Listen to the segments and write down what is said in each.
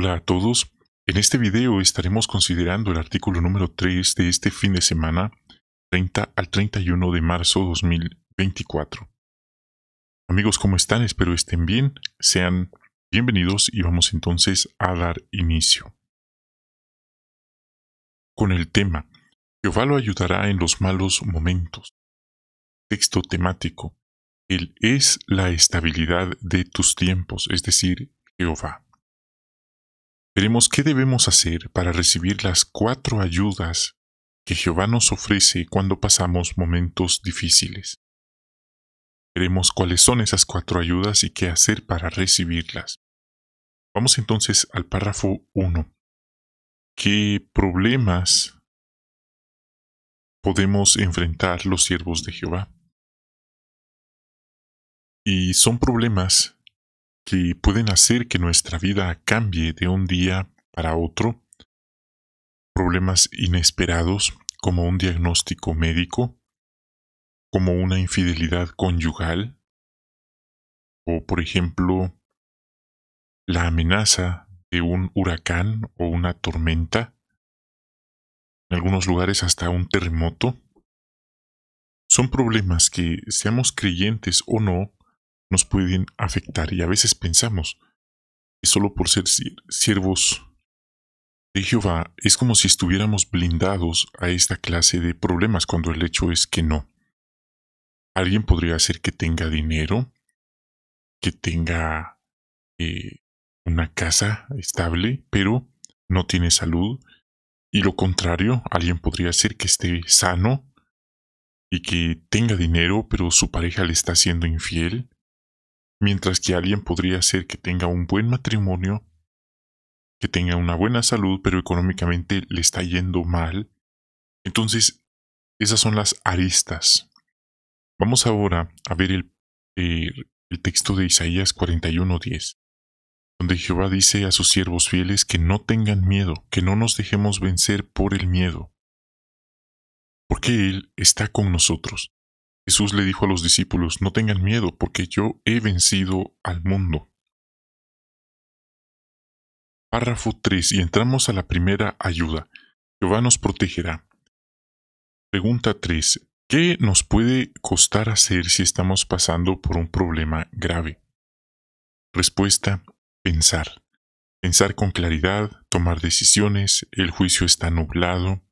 Hola a todos, en este video estaremos considerando el artículo número 3 de este fin de semana 30 al 31 de marzo 2024. Amigos, ¿cómo están? Espero estén bien, sean bienvenidos y vamos entonces a dar inicio. Con el tema, Jehová lo ayudará en los malos momentos. Texto temático, Él es la estabilidad de tus tiempos, es decir, Jehová. Veremos qué debemos hacer para recibir las cuatro ayudas que Jehová nos ofrece cuando pasamos momentos difíciles. Veremos cuáles son esas cuatro ayudas y qué hacer para recibirlas. Vamos entonces al párrafo 1. ¿Qué problemas podemos enfrentar los siervos de Jehová? Y son problemas que pueden hacer que nuestra vida cambie de un día para otro, problemas inesperados como un diagnóstico médico, como una infidelidad conyugal, o por ejemplo, la amenaza de un huracán o una tormenta, en algunos lugares hasta un terremoto, son problemas que, seamos creyentes o no, nos pueden afectar y a veces pensamos que solo por ser siervos de Jehová es como si estuviéramos blindados a esta clase de problemas cuando el hecho es que no. Alguien podría ser que tenga dinero, que tenga eh, una casa estable, pero no tiene salud. Y lo contrario, alguien podría ser que esté sano y que tenga dinero, pero su pareja le está siendo infiel. Mientras que alguien podría ser que tenga un buen matrimonio, que tenga una buena salud, pero económicamente le está yendo mal. Entonces, esas son las aristas. Vamos ahora a ver el, eh, texto de Isaías 41:10, donde Jehová dice a sus siervos fieles que no tengan miedo, que no nos dejemos vencer por el miedo, porque Él está con nosotros. Jesús le dijo a los discípulos, no tengan miedo, porque yo he vencido al mundo. Párrafo 3. Y entramos a la primera ayuda. Jehová nos protegerá. Pregunta 3. ¿Qué nos puede costar hacer si estamos pasando por un problema grave? Respuesta. Pensar. Pensar con claridad, tomar decisiones, el juicio está nublado,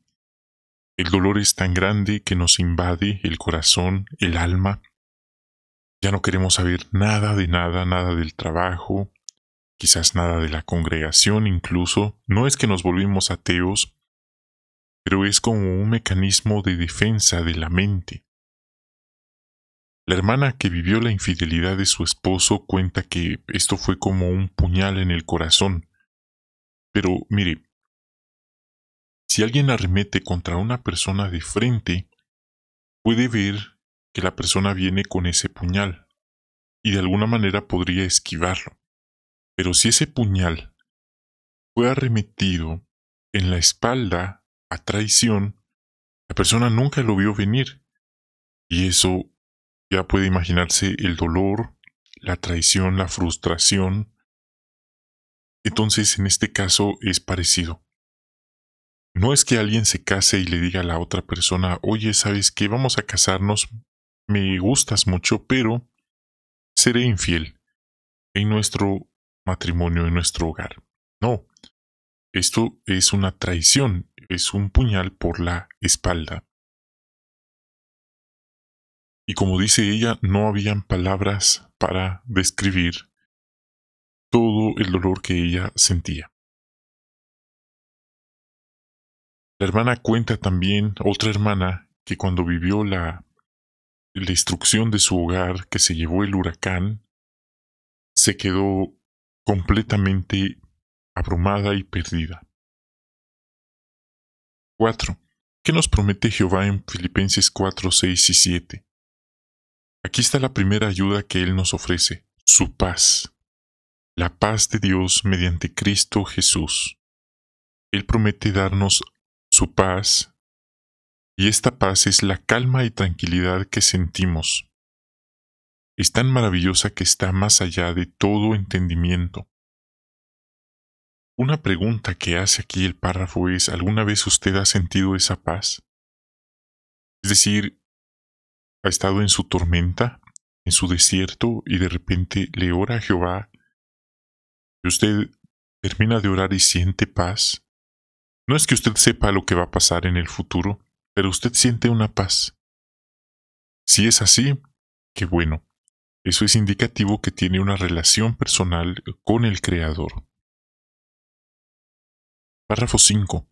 el dolor es tan grande que nos invade el corazón, el alma. Ya no queremos saber nada de nada, nada del trabajo, quizás nada de la congregación incluso. No es que nos volvimos ateos, pero es como un mecanismo de defensa de la mente. La hermana que vivió la infidelidad de su esposo cuenta que esto fue como un puñal en el corazón. Pero mire, si alguien arremete contra una persona de frente, puede ver que la persona viene con ese puñal y de alguna manera podría esquivarlo. Pero si ese puñal fue arremetido en la espalda a traición, la persona nunca lo vio venir. Y eso ya puede imaginarse el dolor, la traición, la frustración. Entonces, en este caso es parecido. No es que alguien se case y le diga a la otra persona, oye, ¿sabes qué? Vamos a casarnos, me gustas mucho, pero seré infiel en nuestro matrimonio, en nuestro hogar. No, esto es una traición, es un puñal por la espalda. Y como dice ella, no habían palabras para describir todo el dolor que ella sentía. La hermana cuenta también, otra hermana, que cuando vivió la, destrucción de su hogar que se llevó el huracán, se quedó completamente abrumada y perdida. 4. ¿Qué nos promete Jehová en Filipenses 4, 6 y 7? Aquí está la primera ayuda que Él nos ofrece, su paz. La paz de Dios mediante Cristo Jesús. Él promete darnos su paz, y esta paz es la calma y tranquilidad que sentimos. Es tan maravillosa que está más allá de todo entendimiento. Una pregunta que hace aquí el párrafo es, ¿alguna vez usted ha sentido esa paz? Es decir, ha estado en su tormenta, en su desierto, y de repente le ora a Jehová, y usted termina de orar y siente paz, no es que usted sepa lo que va a pasar en el futuro, pero usted siente una paz. Si es así, qué bueno. Eso es indicativo que tiene una relación personal con el Creador. Párrafo 5.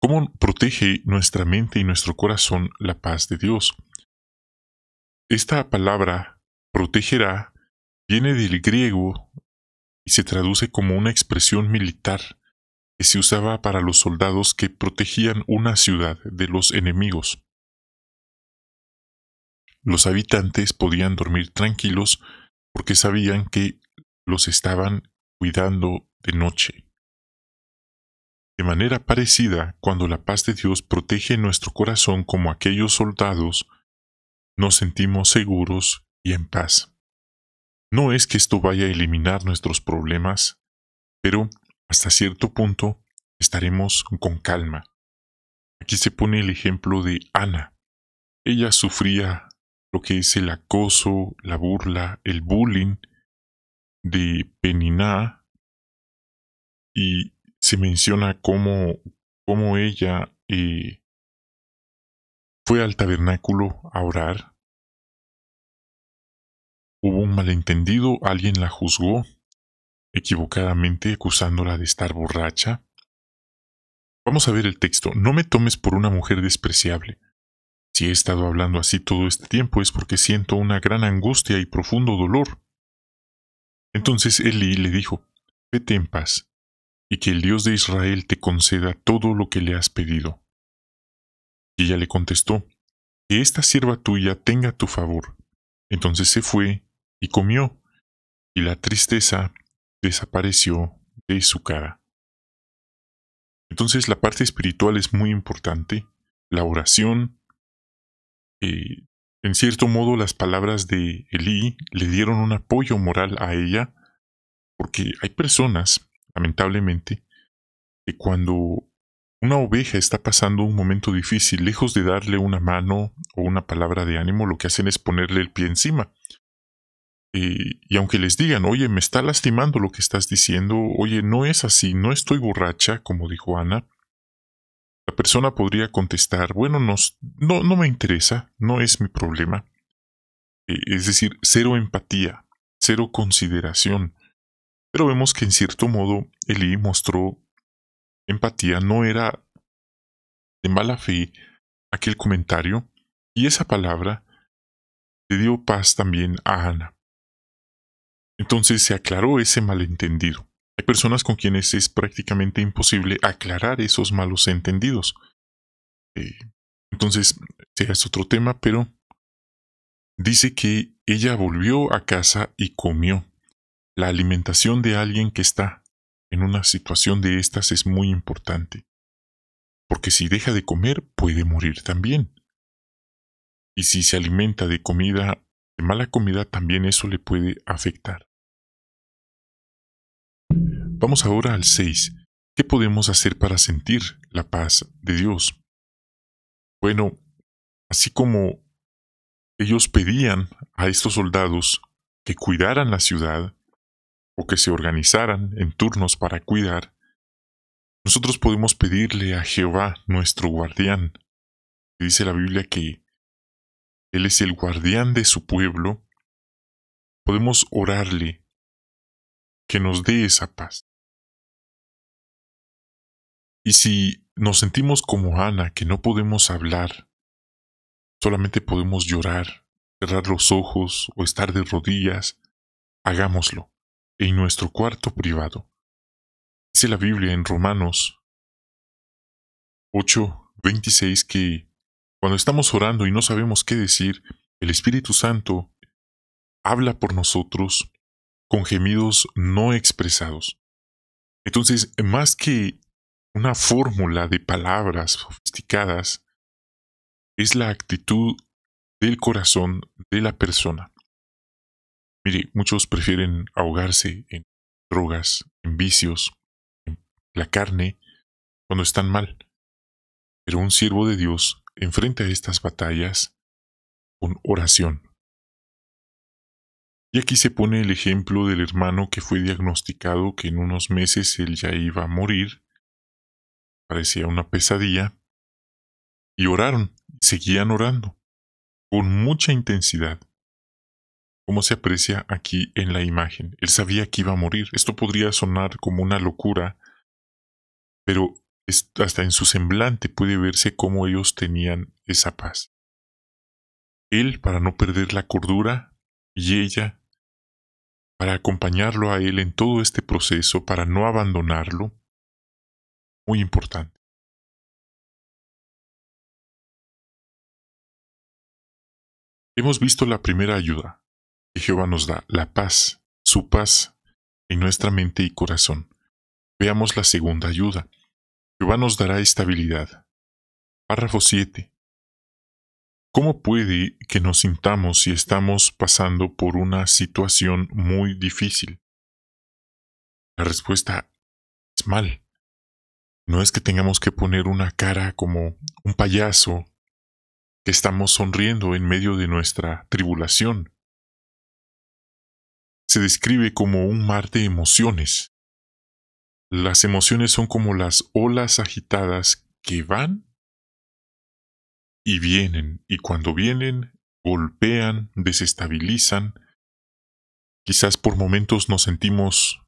¿Cómo protege nuestra mente y nuestro corazón la paz de Dios? Esta palabra, protegerá, viene del griego y se traduce como una expresión militar que se usaba para los soldados que protegían una ciudad de los enemigos. Los habitantes podían dormir tranquilos porque sabían que los estaban cuidando de noche. De manera parecida, cuando la paz de Dios protege nuestro corazón como aquellos soldados, nos sentimos seguros y en paz. No es que esto vaya a eliminar nuestros problemas, pero hasta cierto punto estaremos con calma. Aquí se pone el ejemplo de Ana. Ella sufría lo que es el acoso, la burla, el bullying de Peniná y se menciona cómo, cómo ella eh, fue al tabernáculo a orar. Hubo un malentendido, alguien la juzgó equivocadamente acusándola de estar borracha? Vamos a ver el texto. No me tomes por una mujer despreciable. Si he estado hablando así todo este tiempo es porque siento una gran angustia y profundo dolor. Entonces Eli le dijo, Vete en paz, y que el Dios de Israel te conceda todo lo que le has pedido. Y ella le contestó, Que esta sierva tuya tenga tu favor. Entonces se fue y comió, y la tristeza desapareció de su cara. Entonces la parte espiritual es muy importante, la oración, eh, en cierto modo las palabras de Elí le dieron un apoyo moral a ella, porque hay personas, lamentablemente, que cuando una oveja está pasando un momento difícil, lejos de darle una mano o una palabra de ánimo, lo que hacen es ponerle el pie encima. Eh, y, aunque les digan, oye, me está lastimando lo que estás diciendo, oye, no es así, no estoy borracha, como dijo Ana, la persona podría contestar, bueno, no, no, no me interesa, no es mi problema. Eh, es decir, cero empatía, cero consideración. Pero vemos que en cierto modo Eli mostró empatía, no era de mala fe aquel comentario, y esa palabra le dio paz también a Ana. Entonces se aclaró ese malentendido. Hay personas con quienes es prácticamente imposible aclarar esos malos entendidos. Eh, entonces, es otro tema, pero dice que ella volvió a casa y comió. La alimentación de alguien que está en una situación de estas es muy importante, porque si deja de comer puede morir también. Y si se alimenta de comida, de mala comida, también eso le puede afectar. Vamos ahora al 6. ¿Qué podemos hacer para sentir la paz de Dios? Bueno, así como ellos pedían a estos soldados que cuidaran la ciudad o que se organizaran en turnos para cuidar, nosotros podemos pedirle a Jehová, nuestro guardián. Dice la Biblia que Él es el guardián de su pueblo. Podemos orarle que nos dé esa paz. Y si nos sentimos como Ana, que no podemos hablar, solamente podemos llorar, cerrar los ojos o estar de rodillas, hagámoslo en nuestro cuarto privado. Dice la Biblia en Romanos 8:26 que cuando estamos orando y no sabemos qué decir, el Espíritu Santo habla por nosotros con gemidos no expresados. Entonces, más que una fórmula de palabras sofisticadas es la actitud del corazón de la persona. Mire, muchos prefieren ahogarse en drogas, en vicios, en la carne, cuando están mal. Pero un siervo de Dios enfrenta estas batallas con oración. Y aquí se pone el ejemplo del hermano que fue diagnosticado que en unos meses él ya iba a morir parecía una pesadilla, y oraron, seguían orando, con mucha intensidad, como se aprecia aquí en la imagen. Él sabía que iba a morir. Esto podría sonar como una locura, pero hasta en su semblante puede verse cómo ellos tenían esa paz. Él para no perder la cordura y ella para acompañarlo a él en todo este proceso, para no abandonarlo, muy importante Hemos visto la primera ayuda que Jehová nos da, la paz, su paz en nuestra mente y corazón. Veamos la segunda ayuda. Jehová nos dará estabilidad. Párrafo 7. ¿Cómo puede que nos sintamos si estamos pasando por una situación muy difícil? La respuesta es mal. No es que tengamos que poner una cara como un payaso que estamos sonriendo en medio de nuestra tribulación. Se describe como un mar de emociones. Las emociones son como las olas agitadas que van y vienen, y cuando vienen, golpean, desestabilizan. Quizás por momentos nos sentimos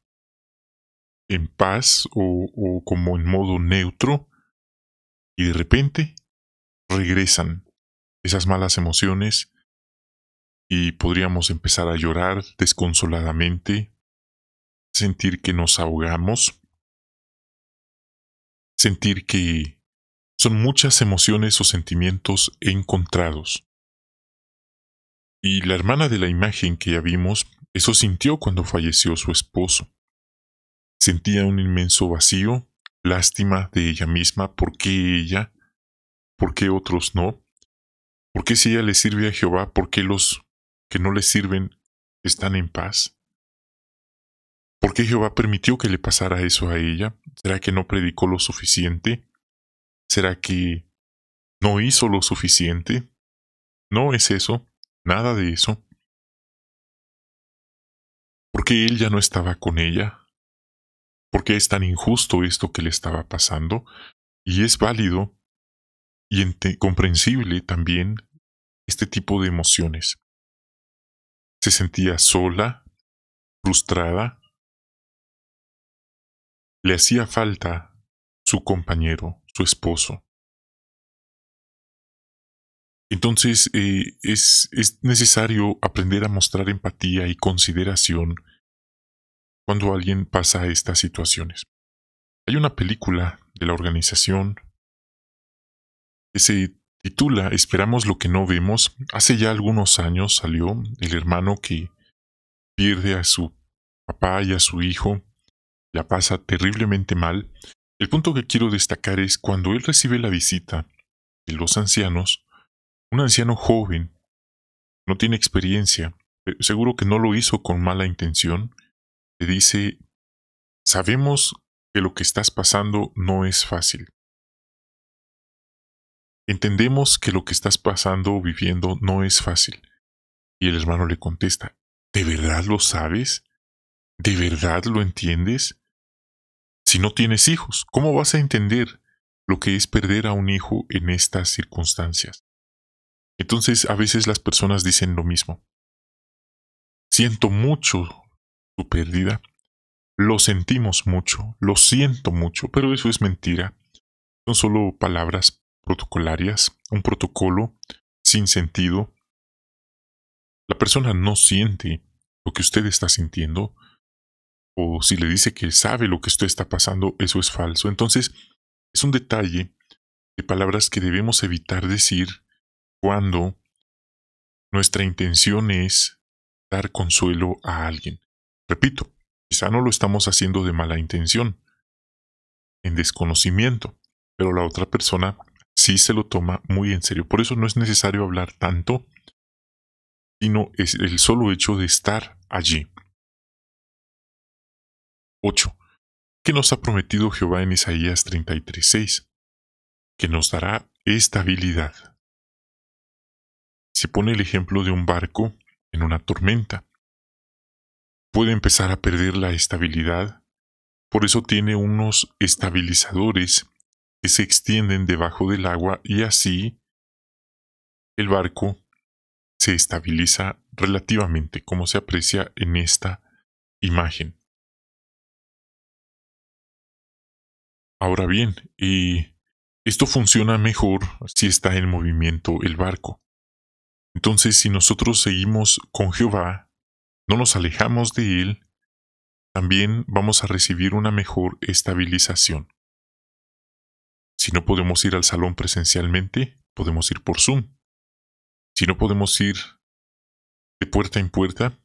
en paz o, como en modo neutro y de repente regresan esas malas emociones y podríamos empezar a llorar desconsoladamente, sentir que nos ahogamos, sentir que son muchas emociones o sentimientos encontrados. Y la hermana de la imagen que ya vimos, eso sintió cuando falleció su esposo. Sentía un inmenso vacío, lástima de ella misma, ¿por qué ella? ¿Por qué otros no? ¿Por qué si ella le sirve a Jehová, por qué los que no le sirven están en paz? ¿Por qué Jehová permitió que le pasara eso a ella? ¿Será que no predicó lo suficiente? ¿Será que no hizo lo suficiente? No es eso, nada de eso. Porque él ya no estaba con ella, por qué es tan injusto esto que le estaba pasando, y es válido y comprensible también este tipo de emociones. Se sentía sola, frustrada, le hacía falta su compañero, su esposo. Entonces eh, es necesario aprender a mostrar empatía y consideración cuando alguien pasa estas situaciones. Hay una película de la organización que se titula Esperamos lo que no vemos. Hace ya algunos años salió el hermano que pierde a su papá y a su hijo, la pasa terriblemente mal. El punto que quiero destacar es cuando él recibe la visita de los ancianos, un anciano joven, no tiene experiencia, eh, seguro que no lo hizo con mala intención, dice, sabemos que lo que estás pasando no es fácil. Entendemos que lo que estás pasando o viviendo no es fácil. Y el hermano le contesta, ¿de verdad lo sabes? ¿De verdad lo entiendes? Si no tienes hijos, ¿cómo vas a entender lo que es perder a un hijo en estas circunstancias? Entonces a veces las personas dicen lo mismo. Siento mucho pérdida. Lo sentimos mucho, lo siento mucho, pero eso es mentira. Son solo palabras protocolarias, un protocolo sin sentido. La persona no siente lo que usted está sintiendo, o si le dice que sabe lo que usted está pasando, eso es falso. Entonces, es un detalle de palabras que debemos evitar decir cuando nuestra intención es dar consuelo a alguien. Repito, quizá no lo estamos haciendo de mala intención, en desconocimiento, pero la otra persona sí se lo toma muy en serio. Por eso no es necesario hablar tanto, sino es el solo hecho de estar allí. 8. ¿Qué nos ha prometido Jehová en Isaías 33:6? Que nos dará estabilidad. Se pone el ejemplo de un barco en una tormenta puede empezar a perder la estabilidad. Por eso tiene unos estabilizadores que se extienden debajo del agua y así el barco se estabiliza relativamente, como se aprecia en esta imagen. Ahora bien, y esto funciona mejor si está en movimiento el barco. Entonces, si nosotros seguimos con Jehová, no nos alejamos de Él, también vamos a recibir una mejor estabilización. Si no podemos ir al salón presencialmente, podemos ir por Zoom. Si no podemos ir de puerta en puerta,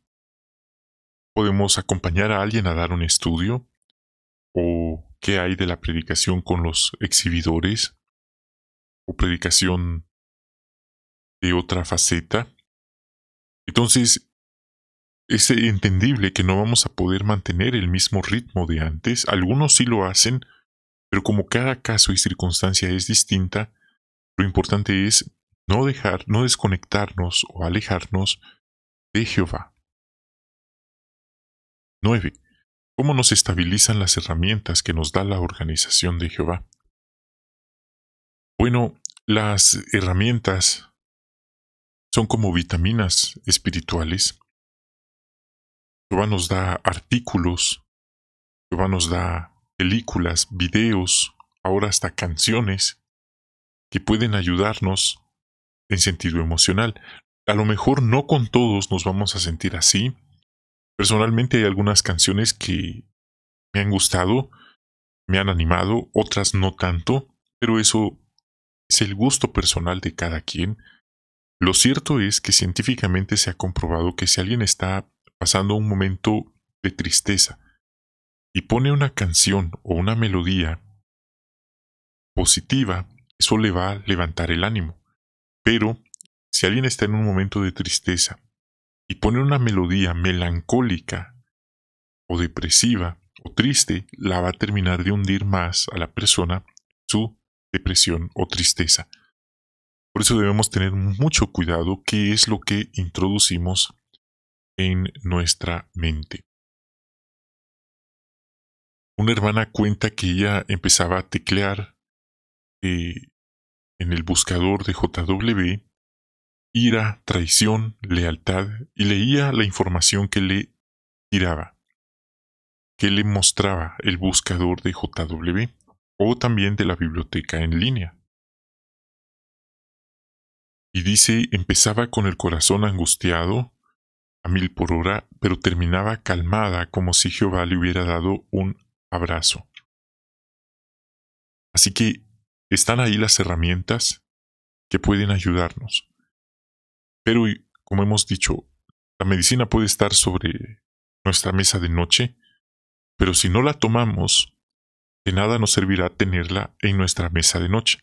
podemos acompañar a alguien a dar un estudio o qué hay de la predicación con los exhibidores o predicación de otra faceta. Entonces, es entendible que no vamos a poder mantener el mismo ritmo de antes, algunos sí lo hacen, pero como cada caso y circunstancia es distinta, lo importante es no dejar, no desconectarnos o alejarnos de Jehová. 9. ¿Cómo nos estabilizan las herramientas que nos da la organización de Jehová? Bueno, las herramientas son como vitaminas espirituales Jehová nos da artículos, Jehová nos da películas, videos, ahora hasta canciones que pueden ayudarnos en sentido emocional. A lo mejor no con todos nos vamos a sentir así. Personalmente hay algunas canciones que me han gustado, me han animado, otras no tanto, pero eso es el gusto personal de cada quien. Lo cierto es que científicamente se ha comprobado que si alguien está pasando un momento de tristeza y pone una canción o una melodía positiva, eso le va a levantar el ánimo. Pero si alguien está en un momento de tristeza y pone una melodía melancólica o depresiva o triste, la va a terminar de hundir más a la persona su depresión o tristeza. Por eso debemos tener mucho cuidado qué es lo que introducimos en nuestra mente. Una hermana cuenta que ella empezaba a teclear eh, en el buscador de JW ira, traición, lealtad y leía la información que le tiraba, que le mostraba el buscador de JW o también de la biblioteca en línea. Y dice, empezaba con el corazón angustiado mil por hora, pero terminaba calmada como si Jehová le hubiera dado un abrazo. Así que están ahí las herramientas que pueden ayudarnos. Pero, como hemos dicho, la medicina puede estar sobre nuestra mesa de noche, pero si no la tomamos, de nada nos servirá tenerla en nuestra mesa de noche.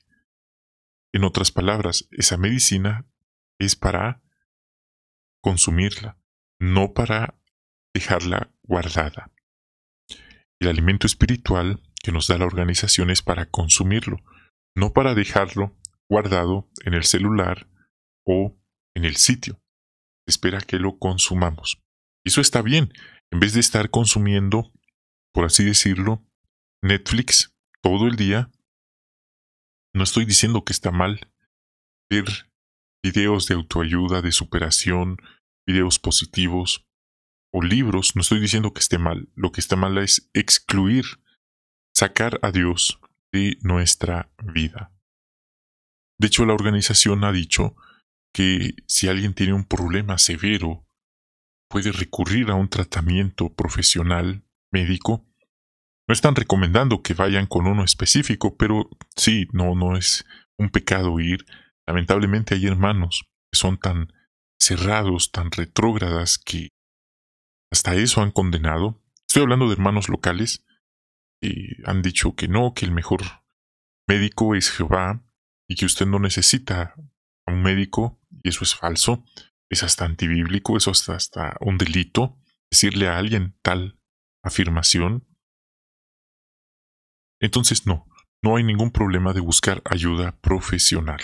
En otras palabras, esa medicina es para consumirla no para dejarla guardada. El alimento espiritual que nos da la organización es para consumirlo, no para dejarlo guardado en el celular o en el sitio. espera que lo consumamos. Eso está bien, en vez de estar consumiendo, por así decirlo, Netflix todo el día. No estoy diciendo que está mal ver videos de autoayuda, de superación, videos positivos o libros, no estoy diciendo que esté mal, lo que está mal es excluir, sacar a Dios de nuestra vida. De hecho, la organización ha dicho que si alguien tiene un problema severo, puede recurrir a un tratamiento profesional médico. No están recomendando que vayan con uno específico, pero sí, no, no es un pecado ir. Lamentablemente hay hermanos que son tan cerrados, tan retrógradas que hasta eso han condenado. Estoy hablando de hermanos locales y han dicho que no, que el mejor médico es Jehová y que usted no necesita a un médico y eso es falso, es hasta antibíblico, eso es hasta un delito decirle a alguien tal afirmación. Entonces no, no hay ningún problema de buscar ayuda profesional.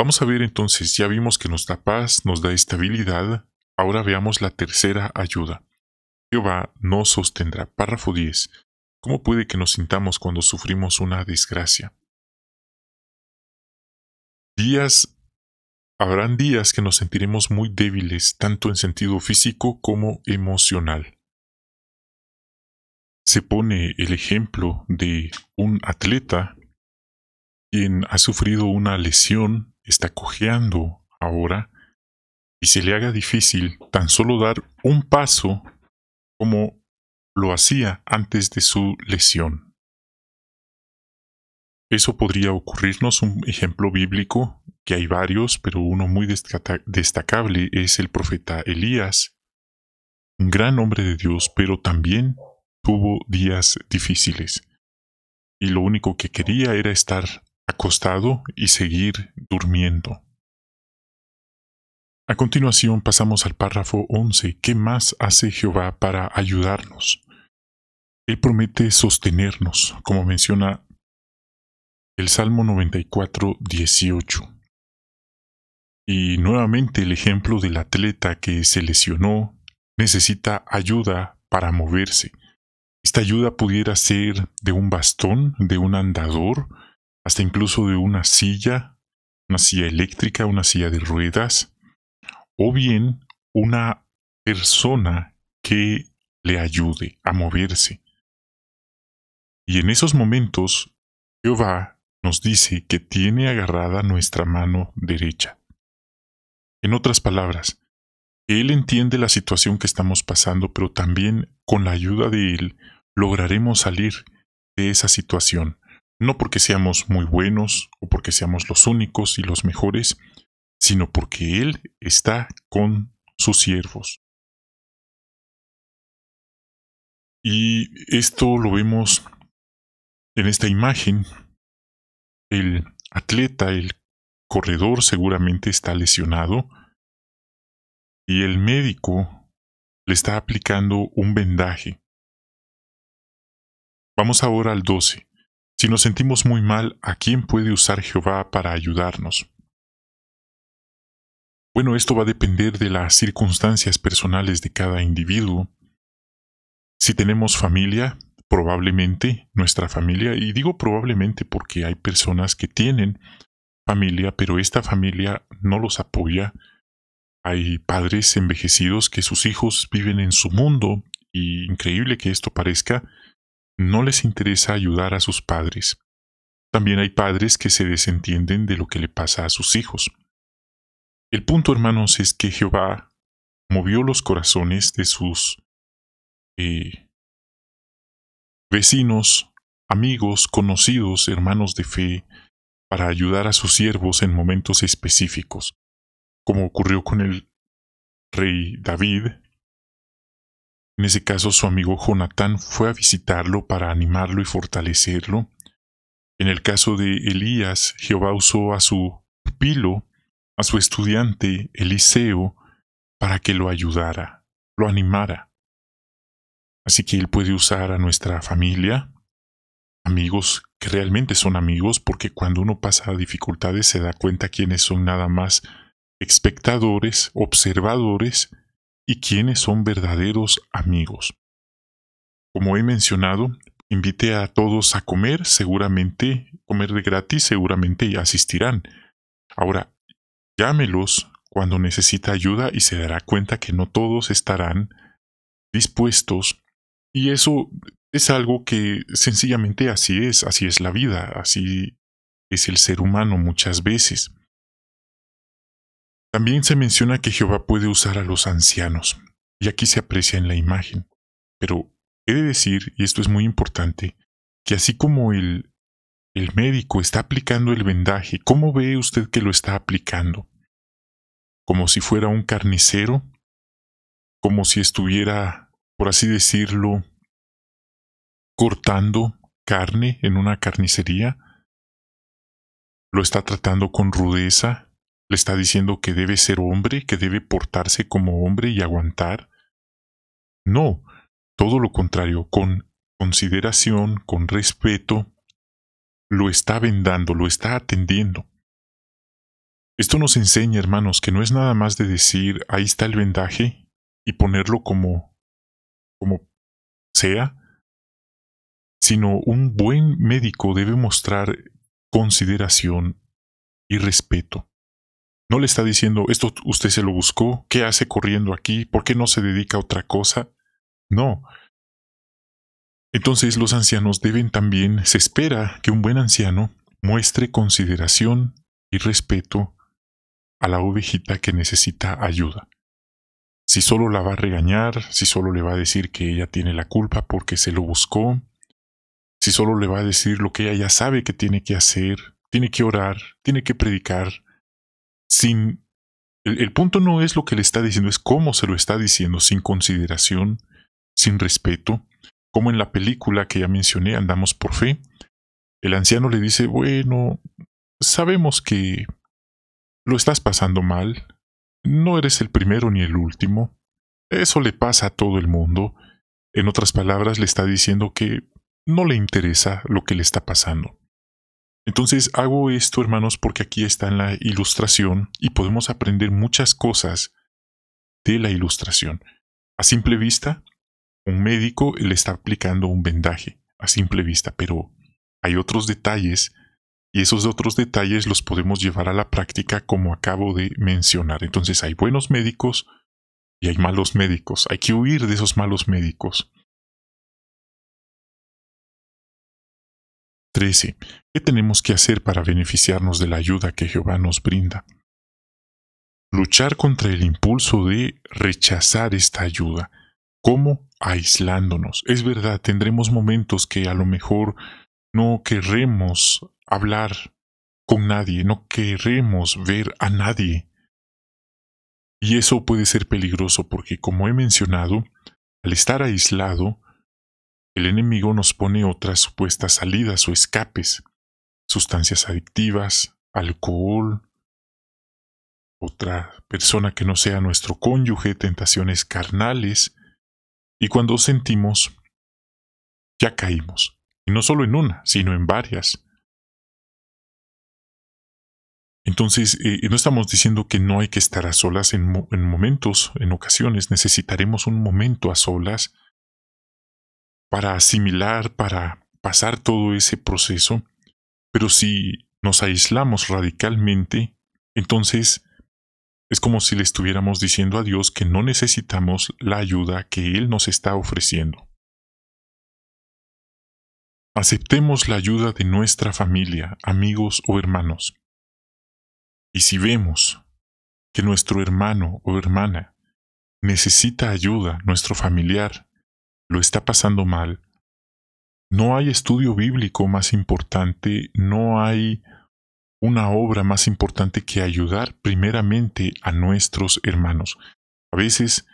Vamos a ver entonces, ya vimos que nos da paz, nos da estabilidad, ahora veamos la tercera ayuda. Jehová nos sostendrá. Párrafo 10. ¿Cómo puede que nos sintamos cuando sufrimos una desgracia? Días Habrán días que nos sentiremos muy débiles, tanto en sentido físico como emocional. Se pone el ejemplo de un atleta quien ha sufrido una lesión está cojeando ahora y se le haga difícil tan solo dar un paso como lo hacía antes de su lesión. Eso podría ocurrirnos un ejemplo bíblico, que hay varios, pero uno muy destacable es el profeta Elías, un gran hombre de Dios, pero también tuvo días difíciles. Y lo único que quería era estar acostado y seguir durmiendo. A continuación pasamos al párrafo 11. ¿Qué más hace Jehová para ayudarnos? Él promete sostenernos, como menciona el Salmo 94, 18. Y nuevamente el ejemplo del atleta que se lesionó necesita ayuda para moverse. Esta ayuda pudiera ser de un bastón, de un andador, hasta incluso de una silla, una silla eléctrica, una silla de ruedas, o bien una persona que le ayude a moverse. Y en esos momentos, Jehová nos dice que tiene agarrada nuestra mano derecha. En otras palabras, Él entiende la situación que estamos pasando, pero también con la ayuda de Él lograremos salir de esa situación no porque seamos muy buenos o porque seamos los únicos y los mejores, sino porque Él está con sus siervos. Y esto lo vemos en esta imagen. El atleta, el corredor seguramente está lesionado y el médico le está aplicando un vendaje. Vamos ahora al 12. Si nos sentimos muy mal, ¿a quién puede usar Jehová para ayudarnos? Bueno, esto va a depender de las circunstancias personales de cada individuo. Si tenemos familia, probablemente nuestra familia, y digo probablemente porque hay personas que tienen familia, pero esta familia no los apoya. Hay padres envejecidos que sus hijos viven en su mundo, y increíble que esto parezca, no les interesa ayudar a sus padres. También hay padres que se desentienden de lo que le pasa a sus hijos. El punto, hermanos, es que Jehová movió los corazones de sus eh, vecinos, amigos, conocidos, hermanos de fe, para ayudar a sus siervos en momentos específicos, como ocurrió con el rey David en ese caso, su amigo Jonatán fue a visitarlo para animarlo y fortalecerlo. En el caso de Elías, Jehová usó a su pilo, a su estudiante Eliseo, para que lo ayudara, lo animara. Así que Él puede usar a nuestra familia, amigos que realmente son amigos, porque cuando uno pasa a dificultades se da cuenta quienes son nada más espectadores, observadores, y quiénes son verdaderos amigos. Como he mencionado, invité a todos a comer, seguramente, comer de gratis, seguramente asistirán. Ahora, llámelos cuando necesita ayuda y se dará cuenta que no todos estarán dispuestos. Y eso es algo que sencillamente así es, así es la vida, así es el ser humano muchas veces. También se menciona que Jehová puede usar a los ancianos, y aquí se aprecia en la imagen. Pero he de decir, y esto es muy importante, que así como el, el médico está aplicando el vendaje, ¿cómo ve usted que lo está aplicando? ¿Como si fuera un carnicero? ¿Como si estuviera, por así decirlo, cortando carne en una carnicería? ¿Lo está tratando con rudeza, le está diciendo que debe ser hombre, que debe portarse como hombre y aguantar. No, todo lo contrario, con consideración, con respeto, lo está vendando, lo está atendiendo. Esto nos enseña, hermanos, que no es nada más de decir ahí está el vendaje y ponerlo como como sea, sino un buen médico debe mostrar consideración y respeto. No le está diciendo, esto usted se lo buscó, ¿qué hace corriendo aquí? ¿Por qué no se dedica a otra cosa? No. Entonces los ancianos deben también, se espera que un buen anciano muestre consideración y respeto a la ovejita que necesita ayuda. Si solo la va a regañar, si solo le va a decir que ella tiene la culpa porque se lo buscó, si solo le va a decir lo que ella ya sabe que tiene que hacer, tiene que orar, tiene que predicar, sin... El, punto no es lo que le está diciendo, es cómo se lo está diciendo, sin consideración, sin respeto, como en la película que ya mencioné, Andamos por Fe, el anciano le dice, bueno, sabemos que lo estás pasando mal, no eres el primero ni el último, eso le pasa a todo el mundo, en otras palabras le está diciendo que no le interesa lo que le está pasando. Entonces hago esto, hermanos, porque aquí está en la ilustración y podemos aprender muchas cosas de la ilustración. A simple vista, un médico le está aplicando un vendaje, a simple vista, pero hay otros detalles y esos otros detalles los podemos llevar a la práctica como acabo de mencionar. Entonces hay buenos médicos y hay malos médicos. Hay que huir de esos malos médicos. 13. ¿Qué tenemos que hacer para beneficiarnos de la ayuda que Jehová nos brinda? Luchar contra el impulso de rechazar esta ayuda. ¿Cómo? Aislándonos. Es verdad, tendremos momentos que a lo mejor no querremos hablar con nadie, no queremos ver a nadie. Y eso puede ser peligroso porque, como he mencionado, al estar aislado, el enemigo nos pone otras supuestas salidas o escapes, sustancias adictivas, alcohol, otra persona que no sea nuestro cónyuge, tentaciones carnales, y cuando sentimos, ya caímos, y no solo en una, sino en varias. Entonces, eh, no estamos diciendo que no hay que estar a solas en momentos, en ocasiones, necesitaremos un momento a solas para asimilar, para pasar todo ese proceso, pero si nos aislamos radicalmente, entonces es como si le estuviéramos diciendo a Dios que no necesitamos la ayuda que Él nos está ofreciendo. Aceptemos la ayuda de nuestra familia, amigos o hermanos. Y si vemos que nuestro hermano o hermana necesita ayuda, nuestro familiar, lo está pasando mal, no hay estudio bíblico más importante, no hay una obra más importante que ayudar primeramente a nuestros hermanos. A veces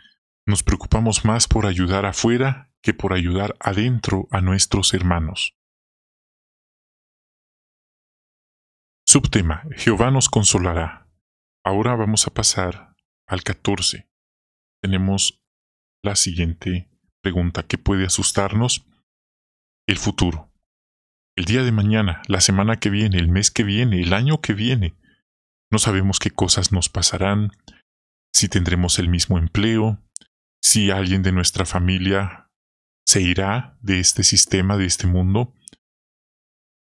nos preocupamos más por ayudar afuera que por ayudar adentro a nuestros hermanos. Subtema, Jehová nos consolará. Ahora vamos a pasar al 14. Tenemos la siguiente pregunta que puede asustarnos? El futuro. El día de mañana, la semana que viene, el mes que viene, el año que viene. No sabemos qué cosas nos pasarán, si tendremos el mismo empleo, si alguien de nuestra familia se irá de este sistema, de este mundo.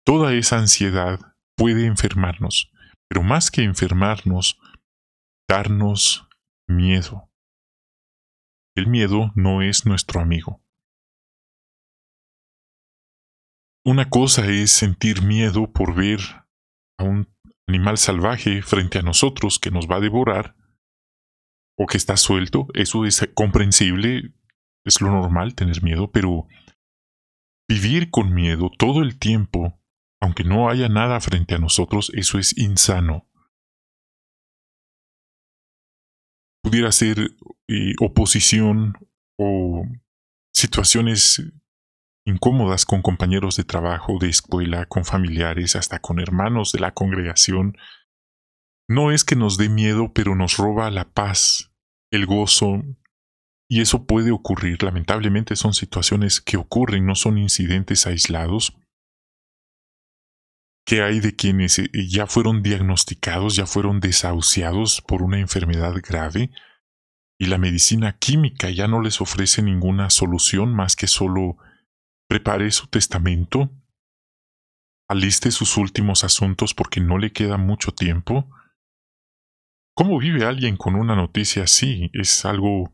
Toda esa ansiedad puede enfermarnos, pero más que enfermarnos, darnos miedo. El miedo no es nuestro amigo. Una cosa es sentir miedo por ver a un animal salvaje frente a nosotros que nos va a devorar o que está suelto, eso es comprensible, es lo normal tener miedo, pero vivir con miedo todo el tiempo, aunque no haya nada frente a nosotros, eso es insano. Pudiera ser oposición o situaciones incómodas con compañeros de trabajo, de escuela, con familiares, hasta con hermanos de la congregación, no es que nos dé miedo, pero nos roba la paz, el gozo, y eso puede ocurrir. Lamentablemente son situaciones que ocurren, no son incidentes aislados, ¿Qué hay de quienes eh, ya fueron diagnosticados, ya fueron desahuciados por una enfermedad grave, y la medicina química ya no les ofrece ninguna solución más que solo prepare su testamento, aliste sus últimos asuntos porque no le queda mucho tiempo. ¿Cómo vive alguien con una noticia así? Es algo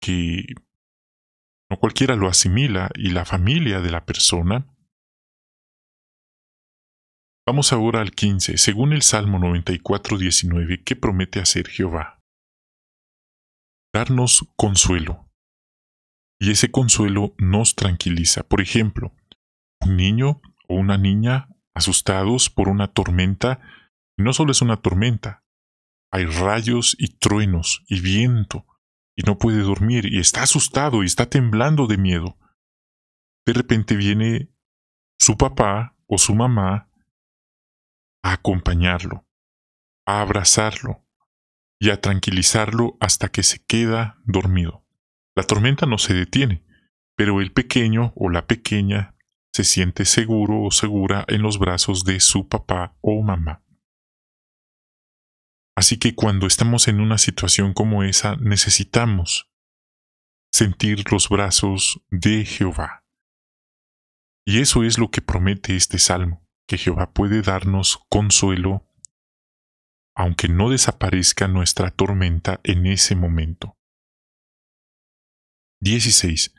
que no cualquiera lo asimila y la familia de la persona. Vamos ahora al 15. Según el Salmo 94, 19, ¿qué promete hacer Jehová? darnos consuelo. Y ese consuelo nos tranquiliza. Por ejemplo, un niño o una niña asustados por una tormenta, no solo es una tormenta, hay rayos y truenos y viento, y no puede dormir, y está asustado, y está temblando de miedo. De repente viene su papá o su mamá a acompañarlo, a abrazarlo, y a tranquilizarlo hasta que se queda dormido. La tormenta no se detiene, pero el pequeño o la pequeña se siente seguro o segura en los brazos de su papá o mamá. Así que cuando estamos en una situación como esa necesitamos sentir los brazos de Jehová. Y eso es lo que promete este salmo, que Jehová puede darnos consuelo aunque no desaparezca nuestra tormenta en ese momento. 16.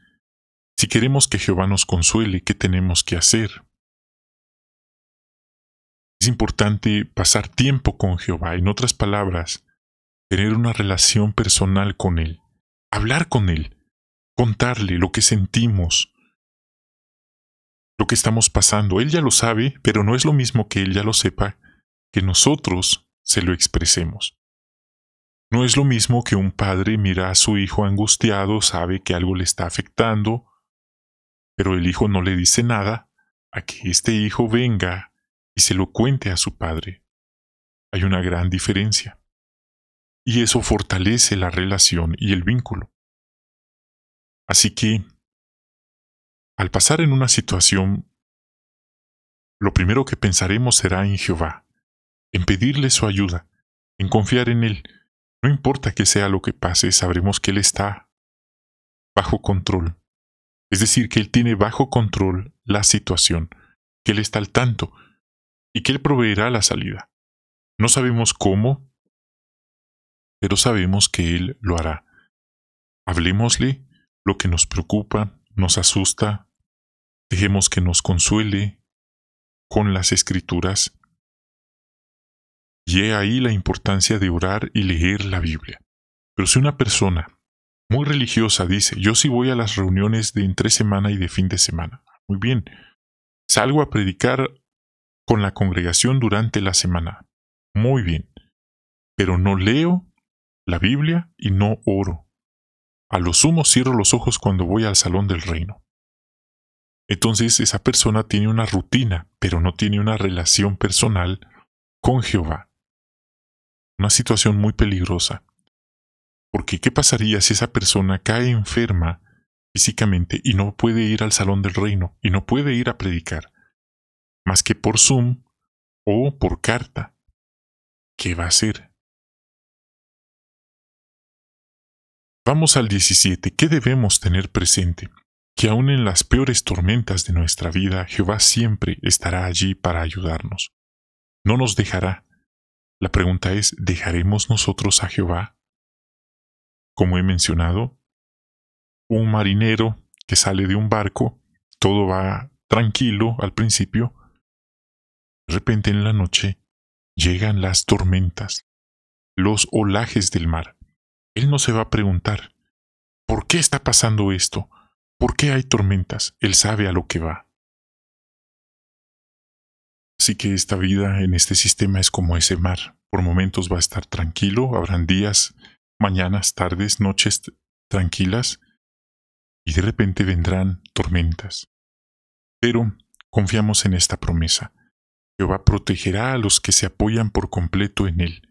Si queremos que Jehová nos consuele, ¿qué tenemos que hacer? Es importante pasar tiempo con Jehová, en otras palabras, tener una relación personal con Él, hablar con Él, contarle lo que sentimos, lo que estamos pasando. Él ya lo sabe, pero no es lo mismo que Él ya lo sepa, que nosotros se lo expresemos. No es lo mismo que un padre mira a su hijo angustiado, sabe que algo le está afectando, pero el hijo no le dice nada, a que este hijo venga y se lo cuente a su padre. Hay una gran diferencia. Y eso fortalece la relación y el vínculo. Así que, al pasar en una situación, lo primero que pensaremos será en Jehová, en pedirle su ayuda, en confiar en Él. No importa que sea lo que pase, sabremos que Él está bajo control. Es decir, que Él tiene bajo control la situación, que Él está al tanto y que Él proveerá la salida. No sabemos cómo, pero sabemos que Él lo hará. Hablemosle lo que nos preocupa, nos asusta, dejemos que nos consuele con las escrituras y he ahí la importancia de orar y leer la Biblia. Pero si una persona muy religiosa dice, yo sí voy a las reuniones de entre semana y de fin de semana. Muy bien. Salgo a predicar con la congregación durante la semana. Muy bien. Pero no leo la Biblia y no oro. A lo sumo cierro los ojos cuando voy al salón del reino. Entonces esa persona tiene una rutina, pero no tiene una relación personal con Jehová. Una situación muy peligrosa. Porque ¿qué pasaría si esa persona cae enferma físicamente y no puede ir al salón del reino y no puede ir a predicar? Más que por Zoom o por carta. ¿Qué va a hacer? Vamos al 17. ¿Qué debemos tener presente? Que aun en las peores tormentas de nuestra vida, Jehová siempre estará allí para ayudarnos. No nos dejará, la pregunta es, ¿dejaremos nosotros a Jehová? Como he mencionado, un marinero que sale de un barco, todo va tranquilo al principio, de repente en la noche llegan las tormentas, los olajes del mar. Él no se va a preguntar, ¿por qué está pasando esto? ¿Por qué hay tormentas? Él sabe a lo que va. Así que esta vida en este sistema es como ese mar. Por momentos va a estar tranquilo, habrán días, mañanas, tardes, noches tranquilas y de repente vendrán tormentas. Pero confiamos en esta promesa. Jehová protegerá a los que se apoyan por completo en Él.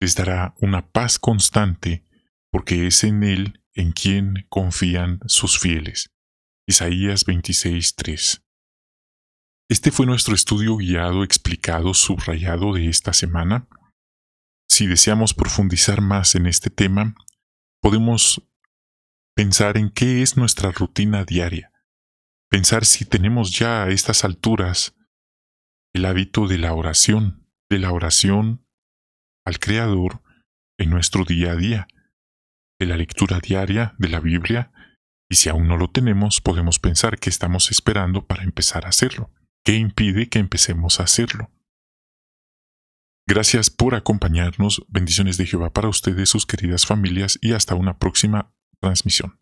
Les dará una paz constante porque es en Él en quien confían sus fieles. Isaías 26:3 este fue nuestro estudio guiado, explicado, subrayado de esta semana. Si deseamos profundizar más en este tema, podemos pensar en qué es nuestra rutina diaria, pensar si tenemos ya a estas alturas el hábito de la oración, de la oración al Creador en nuestro día a día, de la lectura diaria de la Biblia, y si aún no lo tenemos, podemos pensar que estamos esperando para empezar a hacerlo. ¿Qué impide que empecemos a hacerlo. Gracias por acompañarnos, bendiciones de Jehová para ustedes, sus queridas familias y hasta una próxima transmisión.